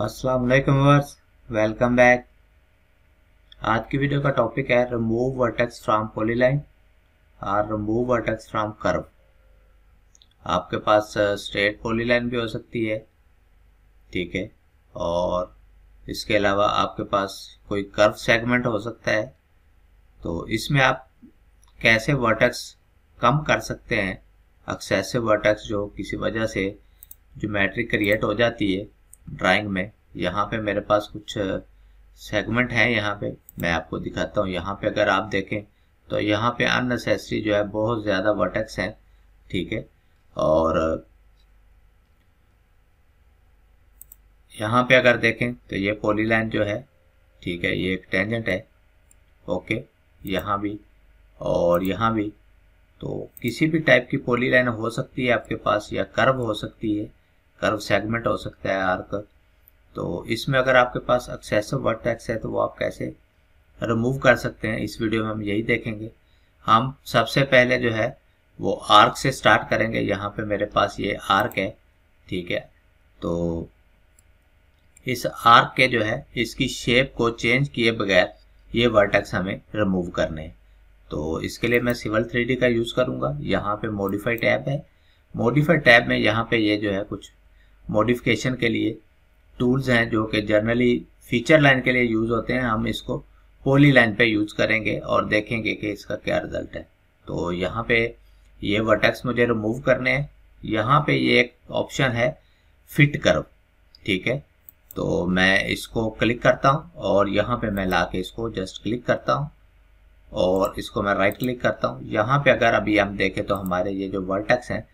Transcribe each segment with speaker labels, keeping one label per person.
Speaker 1: अस्सलाम welcome back आज की वीडियो का टॉपिक है रिमूव वर्टेक्स फ्रॉम पॉलीलाइन और रिमूव वर्टेक्स फ्रॉम कर्व आपके पास स्ट्रेट पॉलीलाइन भी हो सकती है ठीक है और इसके अलावा आपके पास कोई कर्व सेगमेंट हो सकता है तो इसमें आप कैसे वर्टेक्स कम कर सकते हैं एक्सेसिव वर्टेक्स जो किसी वजह से जो मैट्रिक क्रिएट हो जाती है ड्राइंग में यहाँ पे मेरे पास कुछ सेगमेंट है यहाँ पे मैं आपको दिखाता हूँ यहाँ पे अगर आप देखें तो यहाँ पे अननेसेसरी जो है बहुत ज़्यादा वर्टेक्स हैं ठीक है और यहाँ पे अगर देखें तो ये पोली लाइन जो है ठीक है ये एक टेंजेंट है ओके यहाँ भी और यहाँ भी तो किसी भी टाइप की पोली लाइन हो सकती है आपके पास या कर्व हो सकती है कर्व सेगमेंट हो सकता है आर्क तो इसमें अगर आपके पास एक्सेसिव वर्टेक्स है तो वो आप कैसे रिमूव कर सकते हैं इस वीडियो में हम यही देखेंगे हम सबसे पहले जो है वो आर्क से स्टार्ट करेंगे यहाँ पे मेरे पास ये आर्क है ठीक है तो इस आर्क के जो है इसकी शेप को चेंज किए बगैर ये वर्टेक्स हमें रिमूव करने हैं तो इसके लिए मैं सिवल थ्री का यूज़ करूँगा यहाँ पे मॉडिफाई टैब है मॉडिफाई टैब में यहाँ पे ये जो है कुछ मॉडिफिकेशन के लिए टूल्स हैं जो कि जनरली फीचर लाइन के लिए यूज़ होते हैं हम इसको पोली लाइन पे यूज़ करेंगे और देखेंगे कि इसका क्या रिजल्ट है तो यहाँ पे ये वर्टेक्स मुझे रिमूव करने हैं यहाँ पे ये एक ऑप्शन है फिट करो ठीक है तो मैं इसको क्लिक करता हूँ और यहाँ पे मैं ला के इसको जस्ट क्लिक करता हूँ और इसको मैं राइट क्लिक करता हूँ यहाँ पे अगर अभी हम देखें तो हमारे ये जो वर्टेक्स हैं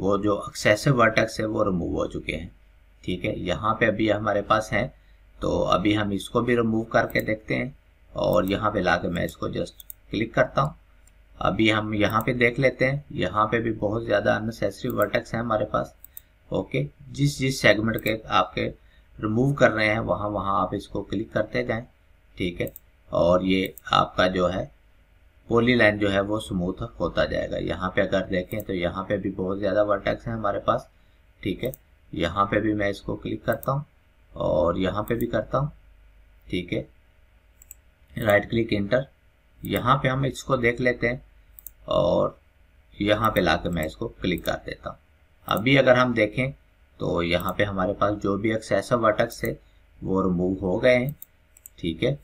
Speaker 1: वो जो एक्सेसिव वर्टेक्स है वो रिमूव हो चुके हैं ठीक है यहाँ पे अभी हमारे पास है तो अभी हम इसको भी रिमूव करके देखते हैं और यहाँ पे ला मैं इसको जस्ट क्लिक करता हूँ अभी हम यहाँ पे देख लेते हैं यहाँ पे भी बहुत ज़्यादा अननेसेसरी वर्टेक्स हैं हमारे पास ओके जिस जिस सेगमेंट के आपके रिमूव कर रहे हैं वहाँ वहाँ आप इसको क्लिक करते जाए ठीक है और ये आपका जो है पोली लाइन जो है वो स्मूथ होता जाएगा यहाँ पे अगर देखें तो यहाँ पे भी बहुत ज़्यादा वर्टेक्स है हमारे पास ठीक है यहाँ पे भी मैं इसको क्लिक करता हूँ और यहाँ पे भी करता हूँ ठीक है राइट क्लिक इंटर यहाँ पे हम इसको देख लेते हैं और यहाँ पे ला मैं इसको क्लिक कर देता हूँ अभी अगर हम देखें तो यहाँ पे हमारे पास जो भी एक्सेसिव वर्टक्स है वो रिमूव हो गए हैं ठीक है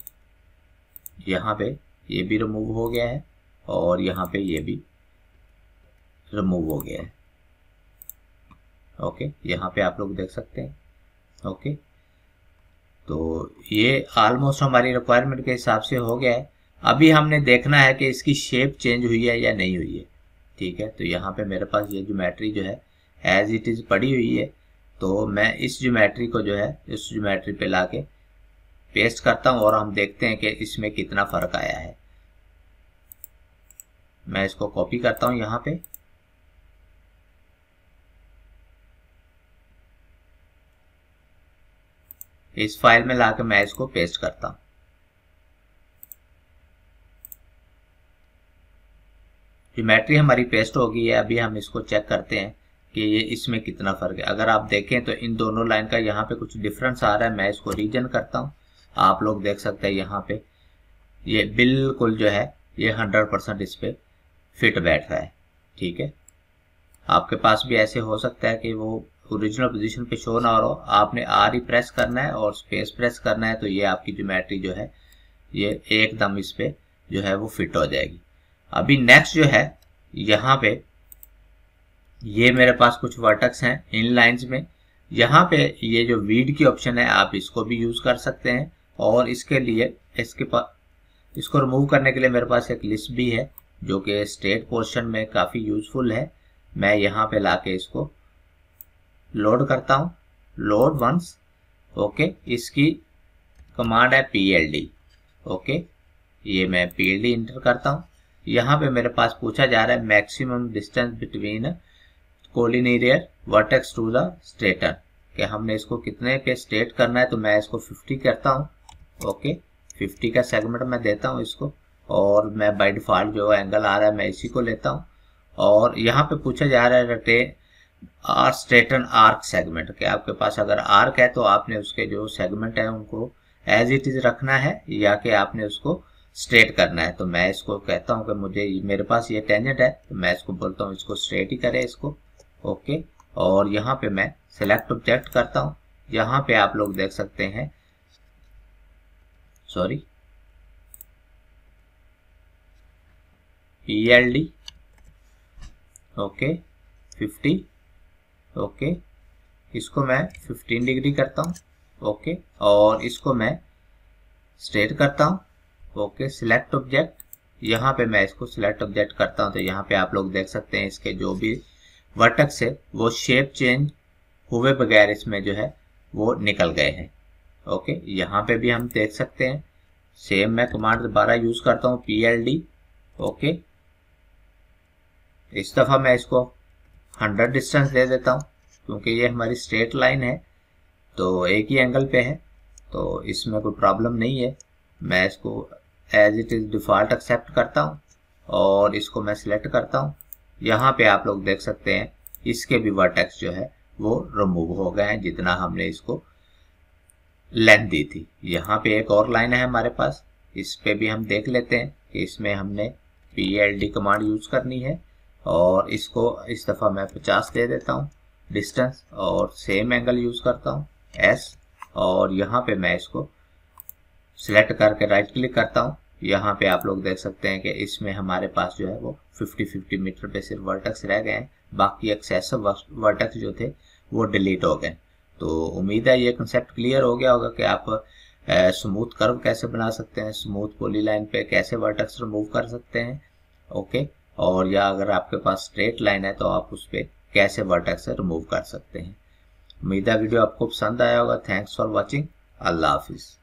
Speaker 1: यहाँ पे ये भी रिमूव हो गया है और यहाँ पे ये भी रिमूव हो गया है ओके यहाँ पे आप लोग देख सकते हैं ओके तो ये ऑलमोस्ट हमारी रिक्वायरमेंट के हिसाब से हो गया है अभी हमने देखना है कि इसकी शेप चेंज हुई है या नहीं हुई है ठीक है तो यहाँ पे मेरे पास ये ज्योमेट्री जो है एज इट इज़ पड़ी हुई है तो मैं इस ज्योमेट्री को जो है इस ज्योमेट्री पे ला के पेस्ट करता हूं और हम देखते हैं कि इसमें कितना फ़र्क आया है मैं इसको कॉपी करता हूं यहाँ पे इस फाइल में ला मैं इसको पेस्ट करता हूं ज्योमेट्री हमारी पेस्ट हो गई है अभी हम इसको चेक करते हैं कि ये इसमें कितना फ़र्क है अगर आप देखें तो इन दोनों लाइन का यहाँ पे कुछ डिफरेंस आ रहा है मैं इसको रीजन करता हूँ आप लोग देख सकते हैं यहाँ पे ये बिल्कुल जो है ये हंड्रेड परसेंट इस पर फिट बैठ रहा है ठीक है आपके पास भी ऐसे हो सकता है कि वो ओरिजिनल पोजीशन पे शो ना हो आपने आर ही प्रेस करना है और स्पेस प्रेस करना है तो ये आपकी ज्योमेट्री जो है ये एकदम इस पर जो है वो फिट हो जाएगी अभी नेक्स्ट जो है यहाँ पे ये मेरे पास कुछ वर्टक्स हैं इन लाइंस में यहाँ पे ये जो वीड की ऑप्शन है आप इसको भी यूज़ कर सकते हैं और इसके लिए इसके पास इसको रिमूव करने के लिए मेरे पास एक लिस्ट भी है जो कि स्टेट पोर्शन में काफ़ी यूजफुल है मैं यहाँ पे लाके इसको लोड करता हूँ लोड वंस ओके इसकी कमांड है पी एल डी ओके ये मैं पी एल डी इंटर करता हूँ यहाँ पे मेरे पास पूछा जा रहा है maximum distance between collinear vertex to the stator कि हमने इसको कितने पे स्टेट करना है तो मैं इसको 50 करता हूँ ओके फिफ्टी का सेगमेंट मैं देता हूँ इसको और मैं बाई डिफ़ॉल्ट जो एंगल आ रहा है मैं इसी को लेता हूँ और यहाँ पे पूछा जा रहा है रटे आर स्ट्रेटन आर्क सेगमेंट के आपके पास अगर आर्क है तो आपने उसके जो सेगमेंट है उनको एज इट इज़ रखना है या कि आपने उसको स्ट्रेट करना है तो मैं इसको कहता हूँ कि मुझे मेरे पास ये टेंजेंट है तो मैं इसको बोलता हूँ इसको स्ट्रेट ही करे इसको ओके और यहाँ पे मैं सेलेक्ट ऑब्जेक्ट करता हूँ यहाँ पे आप लोग देख सकते हैं sorry ELD okay fifty okay इसको मैं फिफ्टीन डिग्री करता हूँ ओके और इसको मैं स्ट्रेट करता हूँ ओके सिलेक्ट ऑब्जेक्ट यहाँ पे मैं इसको सिलेक्ट ऑब्जेक्ट करता हूँ तो यहाँ पे आप लोग देख सकते हैं इसके जो भी वर्टक्स है वो शेप चेंज हुए बगैर इसमें जो है वो निकल गए हैं ओके यहाँ पे भी हम देख सकते हैं सेम मैं कमांड दोबारा यूज़ करता हूँ पी एल डी ओके इस दफ़ा मैं इसको 100 डिस्टेंस दे देता हूँ क्योंकि ये हमारी स्ट्रेट लाइन है तो एक ही एंगल पे है तो इसमें कोई प्रॉब्लम नहीं है मैं इसको as it is default except करता हूँ और इसको मैं सिलेक्ट करता हूँ यहाँ पे आप लोग देख सकते हैं इसके भी वर्टेक्स जो है वो रिमूव हो गए हैं जितना हमने इसको लेंथ दी थी यहाँ पे एक और लाइन है हमारे पास इस पे भी हम देख लेते हैं कि इसमें हमने P L D command use करनी है और इसको इस दफ़ा मैं 50 दे देता हूँ डिस्टेंस और सेम एंगल यूज करता हूँ एस और यहाँ पे मैं इसको सिलेक्ट करके राइट क्लिक करता हूँ यहाँ पे आप लोग देख सकते हैं कि इसमें हमारे पास जो है वो 50 50 मीटर पे सिर्फ वर्टक्स रह गए हैं बाकी एक्सेसिव वर्टक्स जो थे वो डिलीट हो गए तो उम्मीद है ये कंसेप्ट क्लियर हो गया होगा कि आप स्मूथ कर्व कैसे बना सकते हैं स्मूथ पोली लाइन पे कैसे वर्टेक्स रिमूव कर सकते हैं ओके और या अगर आपके पास स्ट्रेट लाइन है तो आप उस पर कैसे वर्टेक्स रिमूव कर सकते हैं उम्मीद है वीडियो आपको पसंद आया होगा थैंक्स फॉर वॉचिंग अल्लाह हाफिज़